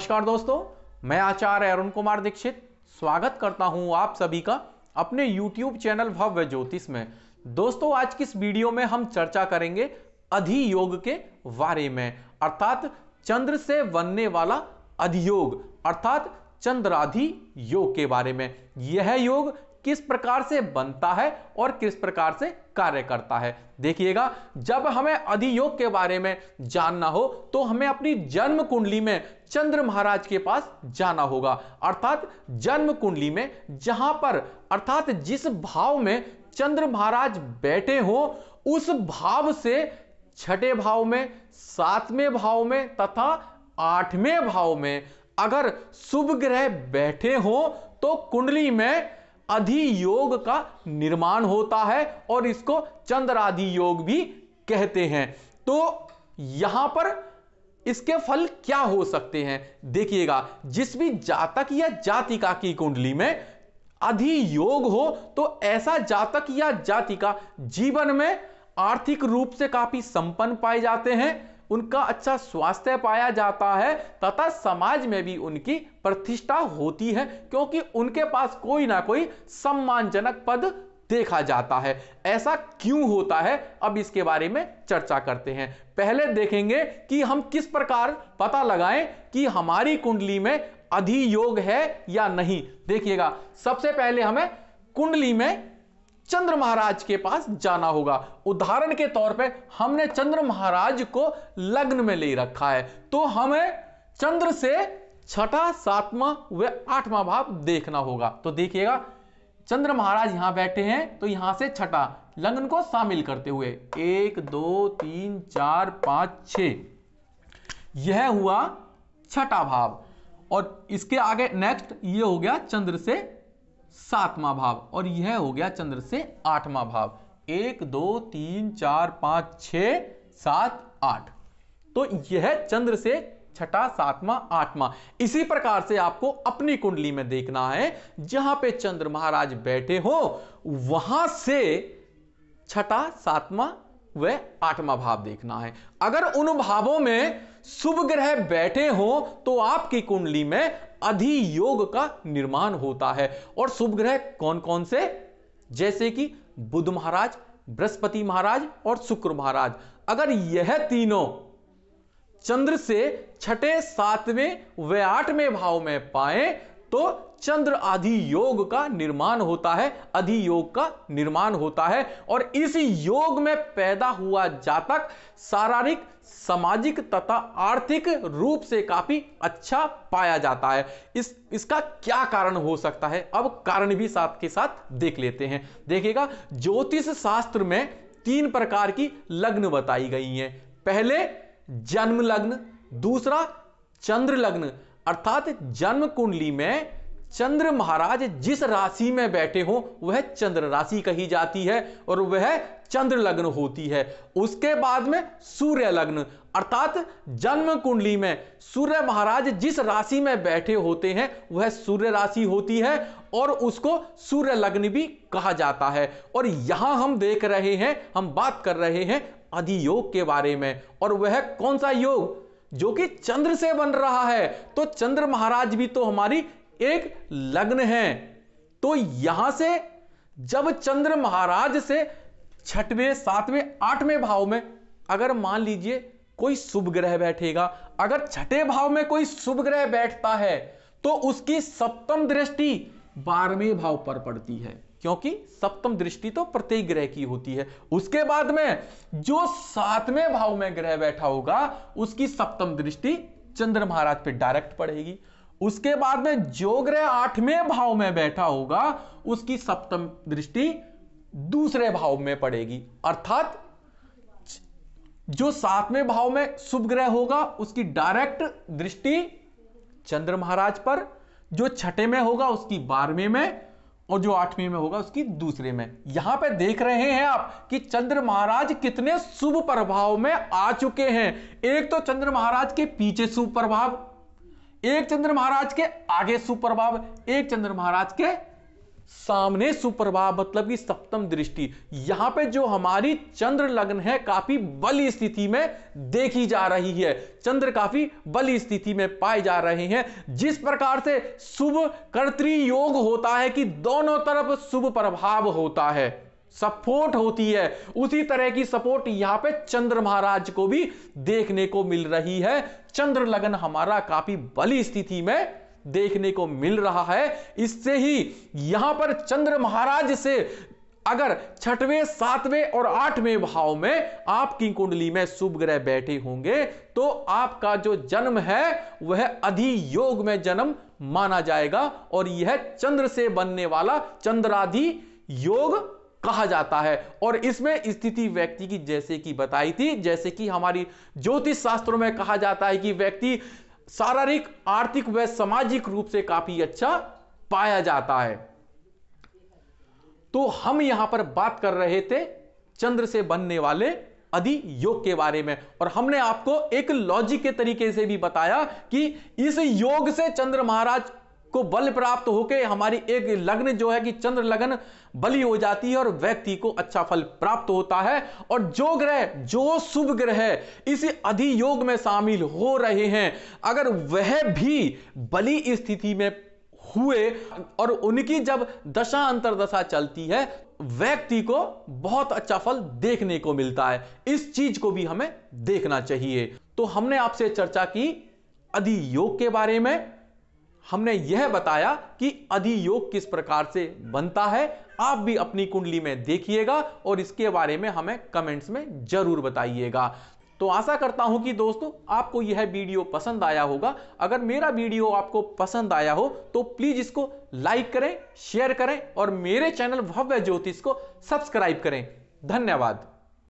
नमस्कार दोस्तों मैं आचार्य अरुण कुमार दीक्षित स्वागत करता हूं आप सभी का अपने YouTube चैनल भव्य ज्योतिष में दोस्तों आज की इस वीडियो में हम चर्चा करेंगे अधियोग के बारे में अर्थात चंद्र से बनने वाला अधियोग अर्थात चंद्राधि योग के बारे में यह योग किस प्रकार से बनता है और किस प्रकार से कार्य करता है देखिएगा जब हमें अधियोग के बारे में जानना हो तो हमें अपनी जन्म कुंडली में चंद्र महाराज के पास जाना होगा अर्थात जन्म कुंडली में जहां पर अर्थात जिस भाव में चंद्र महाराज बैठे हो उस भाव से छठे भाव में सातवें भाव में तथा आठवें भाव में अगर शुभ ग्रह बैठे हो तो कुंडली में अधियोग का निर्माण होता है और इसको चंद्राधि योग भी कहते हैं तो यहां पर इसके फल क्या हो सकते हैं देखिएगा जिस भी जातक या जातिका की कुंडली में अधियोग हो तो ऐसा जातक या जातिका जीवन में आर्थिक रूप से काफी संपन्न पाए जाते हैं उनका अच्छा स्वास्थ्य पाया जाता है तथा समाज में भी उनकी प्रतिष्ठा होती है क्योंकि उनके पास कोई ना कोई सम्मानजनक पद देखा जाता है ऐसा क्यों होता है अब इसके बारे में चर्चा करते हैं पहले देखेंगे कि हम किस प्रकार पता लगाएं कि हमारी कुंडली में अधियोग है या नहीं देखिएगा सबसे पहले हमें कुंडली में चंद्र महाराज के पास जाना होगा उदाहरण के तौर पे हमने चंद्र महाराज को लग्न में ले रखा है तो हमें चंद्र से छठा सातवां व आठवां भाव देखना होगा तो देखिएगा चंद्र महाराज यहां बैठे हैं तो यहां से छठा लग्न को शामिल करते हुए एक दो तीन चार पांच छ यह हुआ छठा भाव और इसके आगे नेक्स्ट ये हो गया चंद्र से सातवां भाव और यह हो गया चंद्र से आठवां भाव एक दो तीन चार पांच छ सात आठ तो यह चंद्र से छठा सातवां आठवां इसी प्रकार से आपको अपनी कुंडली में देखना है जहां पे चंद्र महाराज बैठे हो वहां से छठा सातवां वह आठवां भाव देखना है अगर उन भावों में शुभ ग्रह बैठे हों तो आपकी कुंडली में अधि योग का निर्माण होता है और शुभ ग्रह कौन कौन से जैसे कि बुध महाराज बृहस्पति महाराज और शुक्र महाराज अगर यह तीनों चंद्र से छठे सातवें व आठवें भाव में पाए तो चंद्र आधि योग का निर्माण होता है अधि योग का निर्माण होता है और इस योग में पैदा हुआ जातक शारीरिक सामाजिक तथा आर्थिक रूप से काफी अच्छा पाया जाता है इस इसका क्या कारण हो सकता है अब कारण भी साथ के साथ देख लेते हैं देखिएगा ज्योतिष शास्त्र में तीन प्रकार की लग्न बताई गई हैं पहले जन्म लग्न दूसरा चंद्र लग्न अर्थात जन्म कुंडली में चंद्र महाराज जिस राशि में बैठे हो वह चंद्र राशि कही जाती है और वह चंद्र लग्न होती है उसके बाद में सूर्य लग्न अर्थात जन्म कुंडली में सूर्य महाराज जिस राशि में बैठे होते हैं वह सूर्य राशि होती है और उसको सूर्य लग्न भी कहा जाता है और यहां हम देख रहे हैं हम बात कर रहे हैं अधियोग के बारे में और वह कौन सा योग जो कि चंद्र से बन रहा है तो चंद्र महाराज भी तो हमारी एक लग्न है तो यहां से जब चंद्र महाराज से छठवें सातवें आठवें भाव में अगर मान लीजिए कोई शुभ ग्रह बैठेगा अगर छठे भाव में कोई शुभ ग्रह बैठता है तो उसकी सप्तम दृष्टि बारहवें भाव पर पड़ती है क्योंकि सप्तम दृष्टि तो प्रत्येक ग्रह की होती है उसके बाद में जो सातवें भाव में ग्रह बैठा होगा उसकी सप्तम दृष्टि चंद्र महाराज पे डायरेक्ट पड़ेगी उसके बाद में जो ग्रह आठवें भाव में बैठा होगा उसकी सप्तम दृष्टि दूसरे भाव में पड़ेगी अर्थात जो सातवें भाव में शुभ ग्रह होगा उसकी डायरेक्ट दृष्टि चंद्र महाराज पर जो छठे में होगा उसकी बारहवें में और जो आठवीं में होगा उसकी दूसरे में यहां पे देख रहे हैं आप कि चंद्र महाराज कितने शुभ प्रभाव में आ चुके हैं एक तो चंद्र महाराज के पीछे शुभ प्रभाव एक चंद्र महाराज के आगे सुप्रभाव एक चंद्र महाराज के सामने सुप्रभाव मतलब की सप्तम दृष्टि यहां पे जो हमारी चंद्र लग्न है काफी बल स्थिति में देखी जा रही है चंद्र काफी बल स्थिति में पाए जा रहे हैं जिस प्रकार से शुभ कर्तरी योग होता है कि दोनों तरफ शुभ प्रभाव होता है सपोर्ट होती है उसी तरह की सपोर्ट यहां पे चंद्र महाराज को भी देखने को मिल रही है चंद्र लग्न हमारा काफी बली स्थिति में देखने को मिल रहा है इससे ही यहां पर चंद्र महाराज से अगर छठवें सातवें और आठवें भाव में आपकी कुंडली में शुभ ग्रह बैठे होंगे तो आपका जो जन्म है वह अधि योग में जन्म माना जाएगा और यह चंद्र से बनने वाला चंद्राधि योग कहा जाता है और इसमें स्थिति व्यक्ति की जैसे कि बताई थी जैसे कि हमारी ज्योतिष शास्त्रों में कहा जाता है कि व्यक्ति शारीरिक आर्थिक व सामाजिक रूप से काफी अच्छा पाया जाता है तो हम यहां पर बात कर रहे थे चंद्र से बनने वाले अधि योग के बारे में और हमने आपको एक लॉजिक के तरीके से भी बताया कि इस योग से चंद्र महाराज को बल प्राप्त होकर हमारी एक लग्न जो है कि चंद्र लग्न बली हो जाती है और व्यक्ति को अच्छा फल प्राप्त होता है और जो ग्रह जो शुभ ग्रह इस अधियोग में शामिल हो रहे हैं अगर वह भी बली स्थिति में हुए और उनकी जब दशा अंतरदशा चलती है व्यक्ति को बहुत अच्छा फल देखने को मिलता है इस चीज को भी हमें देखना चाहिए तो हमने आपसे चर्चा की अधियोग के बारे में हमने यह बताया कि अधियोग किस प्रकार से बनता है आप भी अपनी कुंडली में देखिएगा और इसके बारे में हमें कमेंट्स में जरूर बताइएगा तो आशा करता हूं कि दोस्तों आपको यह वीडियो पसंद आया होगा अगर मेरा वीडियो आपको पसंद आया हो तो प्लीज इसको लाइक करें शेयर करें और मेरे चैनल भव्य ज्योतिष को सब्सक्राइब करें धन्यवाद